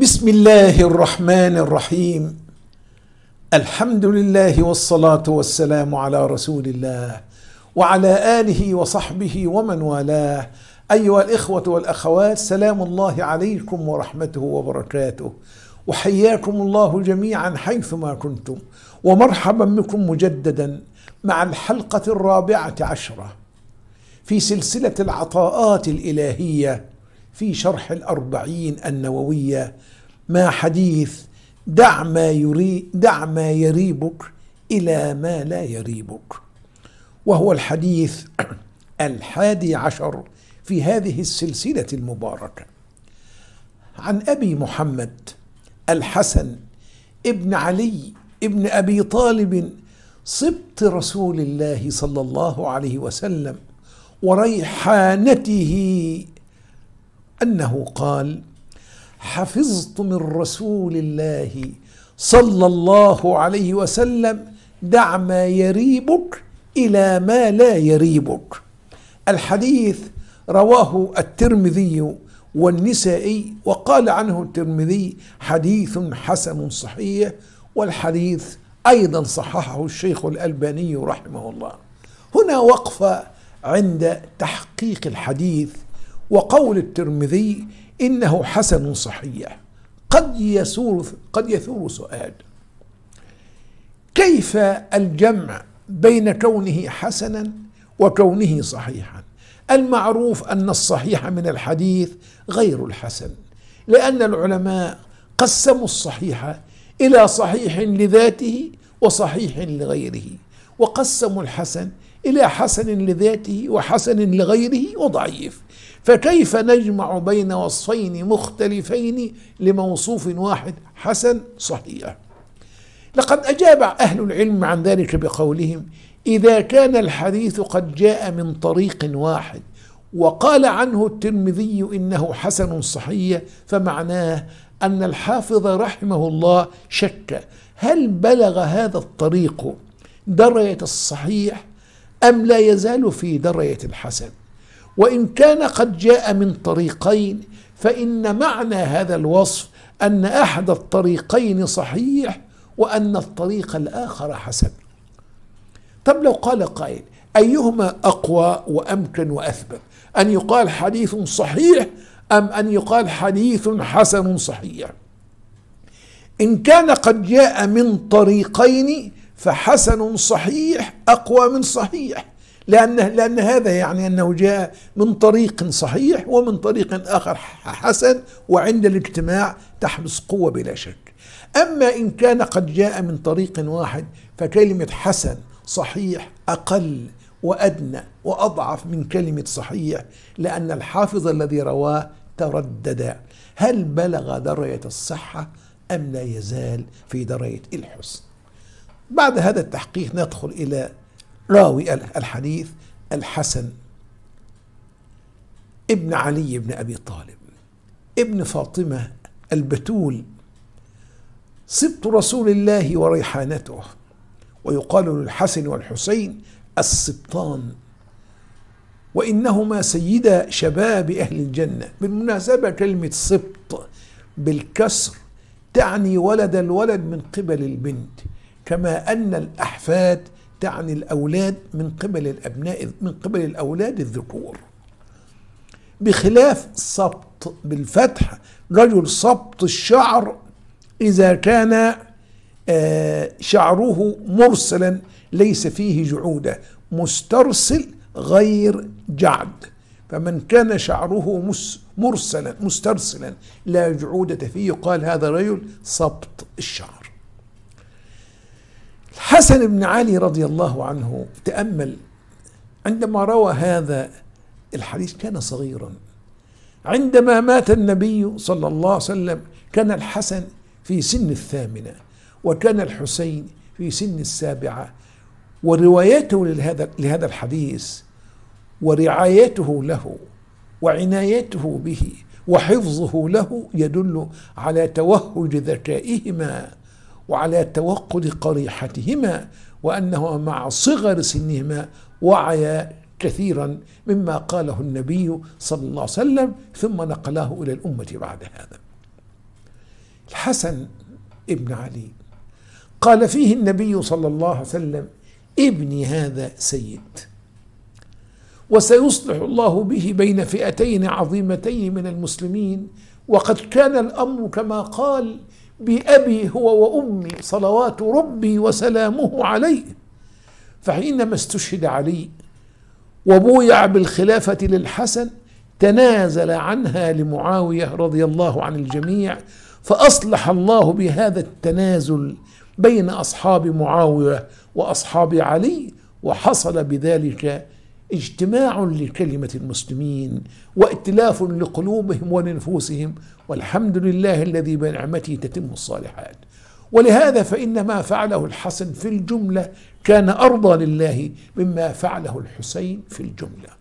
بسم الله الرحمن الرحيم الحمد لله والصلاه والسلام على رسول الله وعلى اله وصحبه ومن والاه ايها الاخوه والاخوات سلام الله عليكم ورحمته وبركاته وحياكم الله جميعا حيثما كنتم ومرحبا بكم مجددا مع الحلقه الرابعه عشره في سلسله العطاءات الالهيه في شرح الأربعين النووية ما حديث دع ما, يري دع ما يريبك إلى ما لا يريبك وهو الحديث الحادي عشر في هذه السلسلة المباركة عن أبي محمد الحسن ابن علي ابن أبي طالب سبط رسول الله صلى الله عليه وسلم وريحانته انه قال حفظت من رسول الله صلى الله عليه وسلم دع ما يريبك الى ما لا يريبك الحديث رواه الترمذي والنسائي وقال عنه الترمذي حديث حسن صحيح والحديث ايضا صححه الشيخ الالباني رحمه الله هنا وقفه عند تحقيق الحديث وقول الترمذي إنه حسن صحيح قد يثور قد يثور سؤال كيف الجمع بين كونه حسنا وكونه صحيحا المعروف أن الصحيح من الحديث غير الحسن لأن العلماء قسموا الصحيح إلى صحيح لذاته وصحيح لغيره وقسموا الحسن إلى حسن لذاته وحسن لغيره وضعيف فكيف نجمع بين وصفين مختلفين لموصوف واحد حسن صحيح لقد أجاب أهل العلم عن ذلك بقولهم إذا كان الحديث قد جاء من طريق واحد وقال عنه الترمذي إنه حسن صحيح فمعناه أن الحافظ رحمه الله شك هل بلغ هذا الطريق درجة الصحيح أم لا يزال في درجة الحسن وان كان قد جاء من طريقين فان معنى هذا الوصف ان احد الطريقين صحيح وان الطريق الاخر حسن طب لو قال قائل ايهما اقوى وامكن واثبت ان يقال حديث صحيح ام ان يقال حديث حسن صحيح ان كان قد جاء من طريقين فحسن صحيح اقوى من صحيح لأن, لأن هذا يعني أنه جاء من طريق صحيح ومن طريق آخر حسن وعند الاجتماع تحدث قوة بلا شك أما إن كان قد جاء من طريق واحد فكلمة حسن صحيح أقل وأدنى وأضعف من كلمة صحيح لأن الحافظ الذي رواه تردد هل بلغ درجة الصحة أم لا يزال في درجة الحسن بعد هذا التحقيق ندخل إلى راوي الحديث الحسن ابن علي بن أبي طالب ابن فاطمة البتول سبط رسول الله وريحانته ويقال للحسن والحسين السبطان وإنهما سيدا شباب أهل الجنة بالمناسبة كلمة سبط بالكسر تعني ولد الولد من قبل البنت كما أن الأحفاد تعني الأولاد من قبل الأبناء من قبل الأولاد الذكور بخلاف سبط بالفتح رجل سبط الشعر إذا كان آه، شعره مرسلا ليس فيه جعودة مسترسل غير جعد فمن كان شعره مرسلا مسترسلا لا جعودة فيه قال هذا رجل سبط الشعر الحسن بن علي رضي الله عنه تأمل عندما روى هذا الحديث كان صغيرا عندما مات النبي صلى الله عليه وسلم كان الحسن في سن الثامنة وكان الحسين في سن السابعة وروايته لهذا, لهذا الحديث ورعايته له وعنايته به وحفظه له يدل على توهج ذكائهما وعلى توقد قريحتهما وأنهما مع صغر سنهما وعيا كثيرا مما قاله النبي صلى الله عليه وسلم ثم نقلاه إلى الأمة بعد هذا الحسن ابن علي قال فيه النبي صلى الله عليه وسلم ابني هذا سيد وسيصلح الله به بين فئتين عظيمتين من المسلمين وقد كان الامر كما قال بأبي هو وأمي صلوات ربي وسلامه عليه فحينما استشهد علي وبويع بالخلافة للحسن تنازل عنها لمعاوية رضي الله عن الجميع فأصلح الله بهذا التنازل بين أصحاب معاوية وأصحاب علي وحصل بذلك اجتماع لكلمة المسلمين وائتلاف لقلوبهم ونفوسهم والحمد لله الذي بنعمته تتم الصالحات ولهذا فإن ما فعله الحسن في الجملة كان أرضى لله مما فعله الحسين في الجملة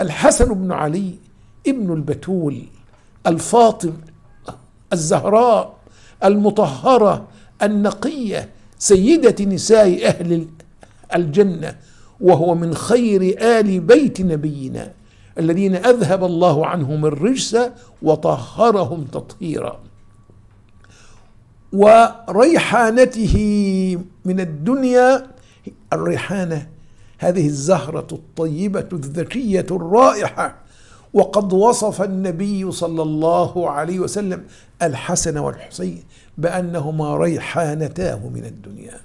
الحسن بن علي ابن البتول الفاطم الزهراء المطهرة النقية سيدة نساء أهل الجنة وهو من خير آل بيت نبينا الذين أذهب الله عنهم الرجس وطهرهم تطهيرا وريحانته من الدنيا الريحانة هذه الزهرة الطيبة الذكية الرائحة وقد وصف النبي صلى الله عليه وسلم الحسن والحسين بأنهما ريحانتاه من الدنيا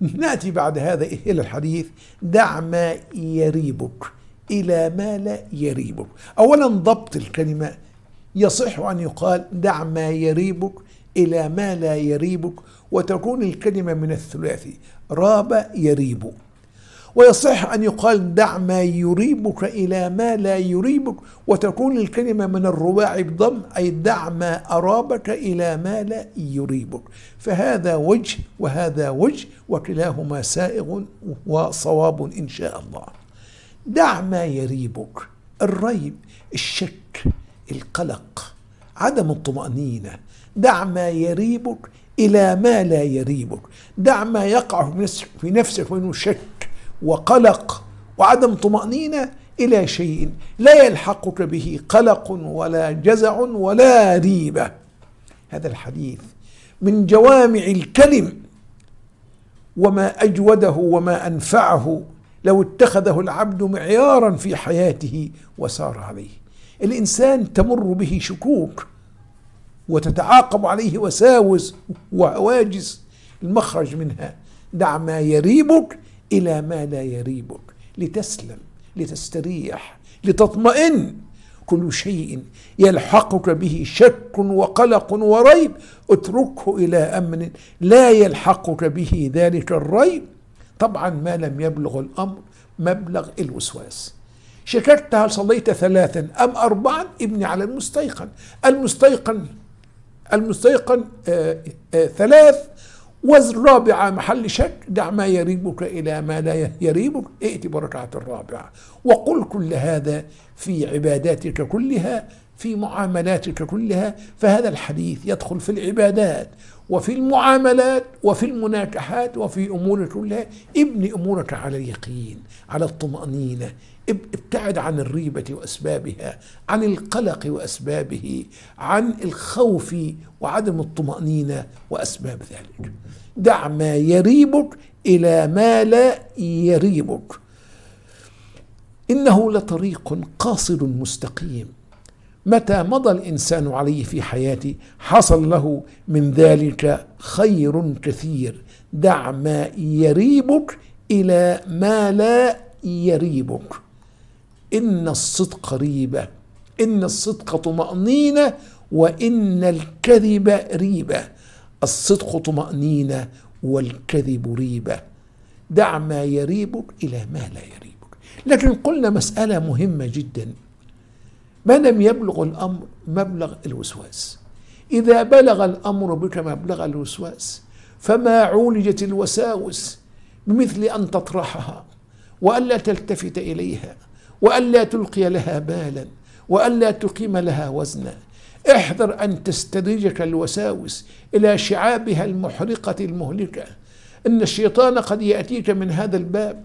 نأتي بعد هذا إلى الحديث دع ما يريبك إلى ما لا يريبك أولا ضبط الكلمة يصح أن يقال دع ما يريبك إلى ما لا يريبك وتكون الكلمة من الثلاثي راب يريبك ويصح أن يقال دع ما يريبك إلى ما لا يريبك وتكون الكلمة من الرباع بضم أي دع ما أرابك إلى ما لا يريبك فهذا وجه وهذا وجه وكلاهما سائغ وصواب إن شاء الله دع ما يريبك الريب الشك القلق عدم الطمأنينة دع ما يريبك إلى ما لا يريبك دع ما يقع في نفسك منه شك وقلق وعدم طمأنينة إلى شيء لا يلحقك به قلق ولا جزع ولا ريبة هذا الحديث من جوامع الكلم وما أجوده وما أنفعه لو اتخذه العبد معيارا في حياته وسار عليه الإنسان تمر به شكوك وتتعاقب عليه وساوس وهواجس المخرج منها دع ما يريبك الى ما لا يريبك لتسلم لتستريح لتطمئن كل شيء يلحقك به شك وقلق وريب اتركه الى امن لا يلحقك به ذلك الريب طبعا ما لم يبلغ الامر مبلغ الوسواس شككت هل صليت ثلاثا ام اربعا ابني على المستيقن المستيقن المستيقن آآ آه، آآ آه، ثلاث والرابعة محل شك دع ما يريبك إلى ما لا يريبك ائت بركعة الرابعة وقل كل هذا في عباداتك كلها في معاملاتك كلها فهذا الحديث يدخل في العبادات وفي المعاملات وفي المناكحات وفي أمور كلها ابني أمورك على اليقين على الطمأنينة ابتعد عن الريبة وأسبابها عن القلق وأسبابه عن الخوف وعدم الطمأنينة وأسباب ذلك دع ما يريبك إلى ما لا يريبك إنه لطريق قاصد مستقيم متى مضى الانسان عليه في حياته حصل له من ذلك خير كثير دع ما يريبك الى ما لا يريبك ان الصدق ريبه ان الصدق طمانينه وان الكذب ريبه الصدق طمانينه والكذب ريبه دع ما يريبك الى ما لا يريبك لكن قلنا مساله مهمه جدا ما لم يبلغ الأمر مبلغ الوسواس إذا بلغ الأمر بك مبلغ الوسواس فما عولجت الوساوس بمثل أن تطرحها وألا تلتفت إليها وألا تلقي لها بالا وألا تقيم لها وزنا احذر أن تستدرجك الوساوس إلى شعابها المحرقة المهلكة إن الشيطان قد يأتيك من هذا الباب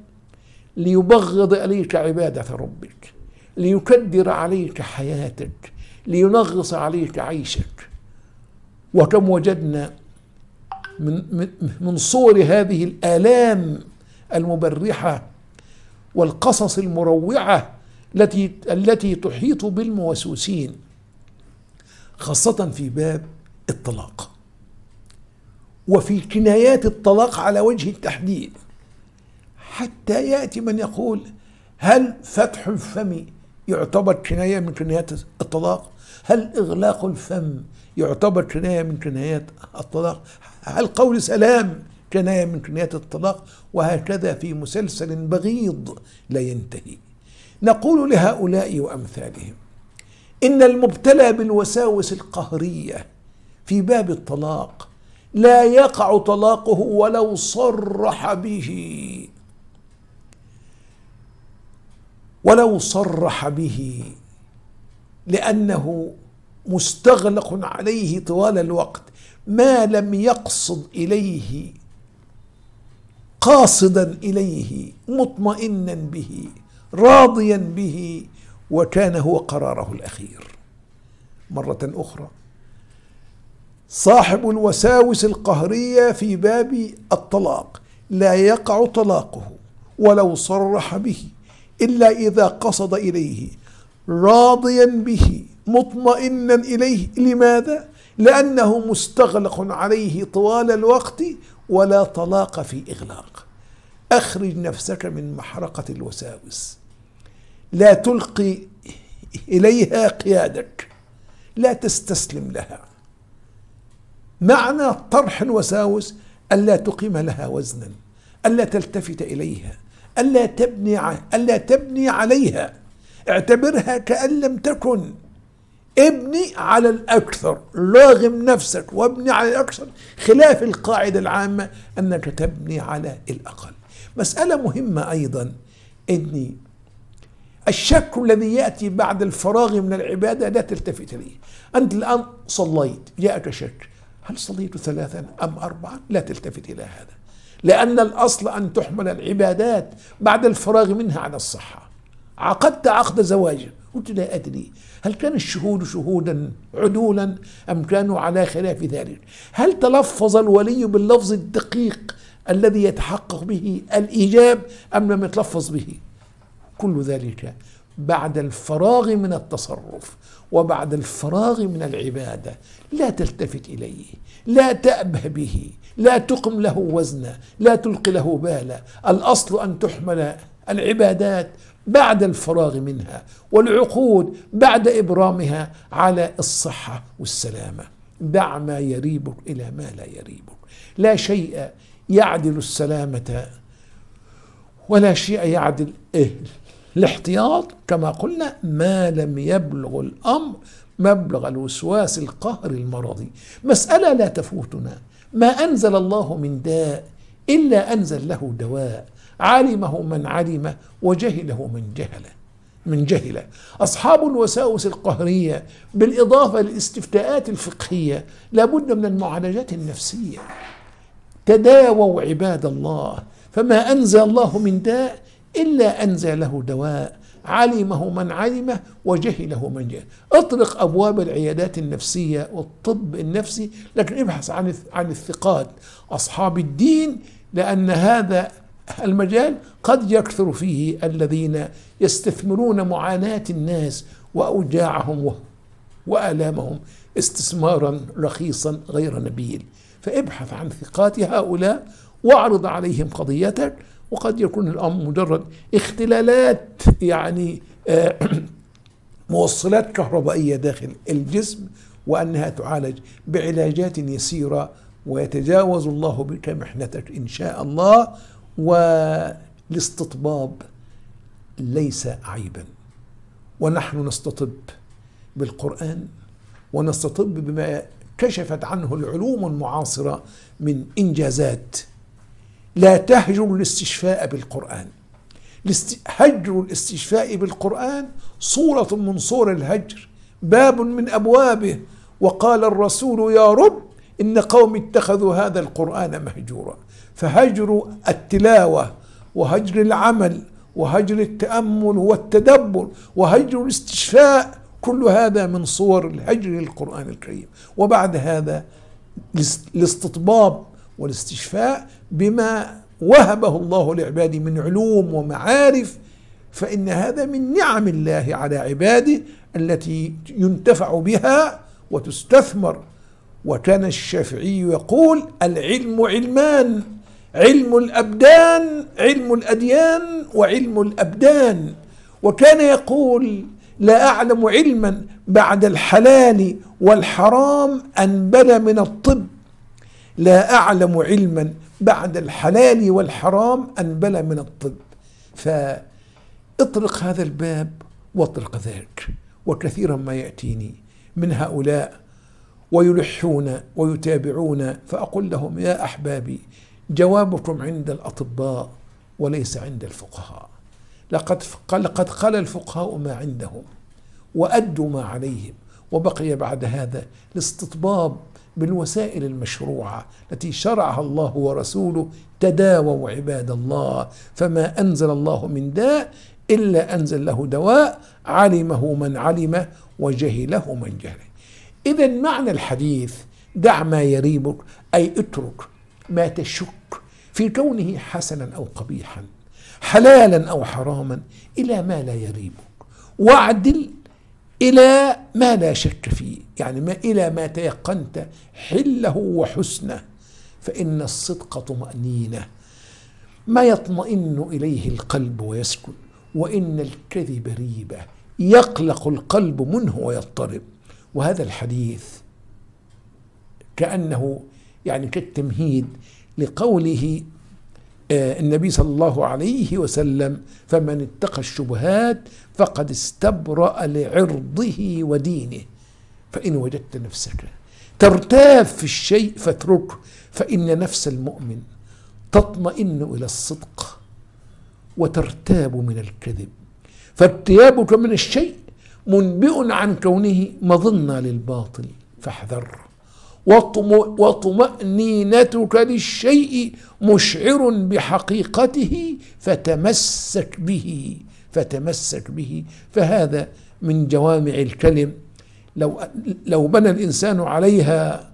ليبغض إليك عبادة ربك ليكدر عليك حياتك لينغص عليك عيشك وكم وجدنا من, من صور هذه الآلام المبرحة والقصص المروعة التي التي تحيط بالموسوسين خاصة في باب الطلاق وفي كنايات الطلاق على وجه التحديد حتى يأتي من يقول هل فتح الفم يعتبر كناية من كنايات الطلاق هل إغلاق الفم يعتبر كناية من كنايات الطلاق هل قول سلام كناية من كنايات الطلاق وهكذا في مسلسل بغيض لا ينتهي نقول لهؤلاء وأمثالهم إن المبتلى بالوساوس القهرية في باب الطلاق لا يقع طلاقه ولو صرح به ولو صرح به لأنه مستغلق عليه طوال الوقت ما لم يقصد إليه قاصدا إليه مطمئنا به راضيا به وكان هو قراره الأخير مرة أخرى صاحب الوساوس القهرية في باب الطلاق لا يقع طلاقه ولو صرح به إلا إذا قصد إليه راضيا به مطمئنا إليه لماذا؟ لأنه مستغلق عليه طوال الوقت ولا طلاق في إغلاق أخرج نفسك من محرقة الوساوس لا تلقي إليها قيادك لا تستسلم لها معنى طرح الوساوس ألا تقيم لها وزنا ألا تلتفت إليها ألا تبني ألا تبني عليها اعتبرها كأن لم تكن ابني على الأكثر لاغم نفسك وابني على الأكثر خلاف القاعدة العامة أنك تبني على الأقل مسألة مهمة أيضا أني الشك الذي يأتي بعد الفراغ من العبادة لا تلتفت إليه أنت الآن صليت جاءك شك هل صليت ثلاثا أم أربعا لا تلتفت إلى هذا لأن الأصل أن تحمل العبادات بعد الفراغ منها على الصحة عقدت عقد زواج قلت لا أدري هل كان الشهود شهودا عدولا أم كانوا على خلاف ذلك هل تلفظ الولي باللفظ الدقيق الذي يتحقق به الإيجاب أم لم يتلفظ به كل ذلك بعد الفراغ من التصرف وبعد الفراغ من العباده لا تلتفت اليه لا تابه به لا تقم له وزنا لا تلقي له بالا الأصل أن تحمل العبادات بعد الفراغ منها والعقود بعد إبرامها على الصحة والسلامة دع ما يريبك إلى ما لا يريبك لا شيء يعدل السلامة ولا شيء يعدل إهل الاحتياط كما قلنا ما لم يبلغ الأمر مبلغ الوسواس القهري المرضي مسألة لا تفوتنا ما أنزل الله من داء إلا أنزل له دواء علمه من علمه وجهله من جهله من جهله أصحاب الوساوس القهرية بالإضافة للاستفتاءات الفقهية لابد من المعالجات النفسية تداووا عباد الله فما أنزل الله من داء إلا أنزل له دواء علمه من علمه وجهله من جهله اطلق أبواب العيادات النفسية والطب النفسي لكن ابحث عن عن الثقات أصحاب الدين لأن هذا المجال قد يكثر فيه الذين يستثمرون معاناة الناس وأوجاعهم وآلامهم استثمارا رخيصا غير نبيل فابحث عن ثقات هؤلاء واعرض عليهم قضيتك وقد يكون الأمر مجرد اختلالات يعني آه، موصلات كهربائية داخل الجسم وأنها تعالج بعلاجات يسيرة ويتجاوز الله بك محنتك إن شاء الله والاستطباب ليس عيبا ونحن نستطب بالقرآن ونستطب بما كشفت عنه العلوم المعاصرة من إنجازات لا تهجر الاستشفاء بالقرآن هجر الاستشفاء بالقرآن صورة من صور الهجر باب من أبوابه وقال الرسول يا رب إن قوم اتخذوا هذا القرآن مهجورا فهجر التلاوة وهجر العمل وهجر التأمل والتدبر وهجر الاستشفاء كل هذا من صور الهجر للقرآن الكريم وبعد هذا الاستطباب والاستشفاء بما وهبه الله لعباده من علوم ومعارف فإن هذا من نعم الله على عباده التي ينتفع بها وتستثمر وكان الشافعي يقول العلم علمان علم الأبدان علم الأديان وعلم الأبدان وكان يقول لا أعلم علما بعد الحلال والحرام أنبل من الطب لا أعلم علما بعد الحلال والحرام أنبلى من الطب فاطرق هذا الباب واطرق ذاك وكثيرا ما يأتيني من هؤلاء ويلحون ويتابعون فأقول لهم يا أحبابي جوابكم عند الأطباء وليس عند الفقهاء لقد لقد قال الفقهاء ما عندهم وأدوا ما عليهم وبقي بعد هذا الاستطباب بالوسائل المشروعه التي شرعها الله ورسوله تداووا عباد الله فما انزل الله من داء الا انزل له دواء علمه من علمه وجهله من جهله اذا معنى الحديث دع ما يريبك اي اترك ما تشك في كونه حسنا او قبيحا حلالا او حراما الى ما لا يريبك واعدل إلى ما لا شك فيه يعني ما إلى ما تيقنت حله وحسنه فإن الصدق طمأنينة ما يطمئن إليه القلب ويسكن وإن الكذب ريبة يقلق القلب منه ويضطرب وهذا الحديث كأنه يعني كالتمهيد لقوله آه، النبي صلى الله عليه وسلم فمن اتقى الشبهات فقد استبرأ لعرضه ودينه فإن وجدت نفسك ترتاب في الشيء فاتركه فإن نفس المؤمن تطمئن إلى الصدق وترتاب من الكذب فارتيابك من الشيء منبئ عن كونه مظنة للباطل فاحذره وطمأنينتك للشيء مشعر بحقيقته فتمسك به فتمسك به فهذا من جوامع الكلم لو لو بنى الانسان عليها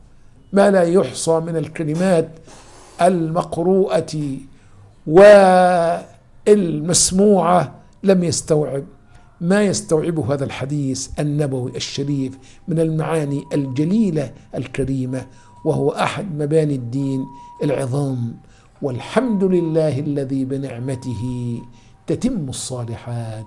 ما لا يحصى من الكلمات المقروءه والمسموعه لم يستوعب ما يستوعبه هذا الحديث النبوي الشريف من المعاني الجليله الكريمه وهو احد مباني الدين العظام والحمد لله الذي بنعمته تتم الصالحات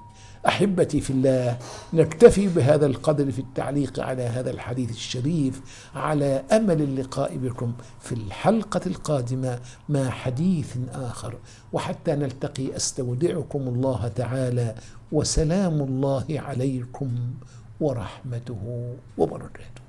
احبتي في الله نكتفي بهذا القدر في التعليق على هذا الحديث الشريف على امل اللقاء بكم في الحلقه القادمه مع حديث اخر وحتى نلتقي استودعكم الله تعالى وسلام الله عليكم ورحمته وبركاته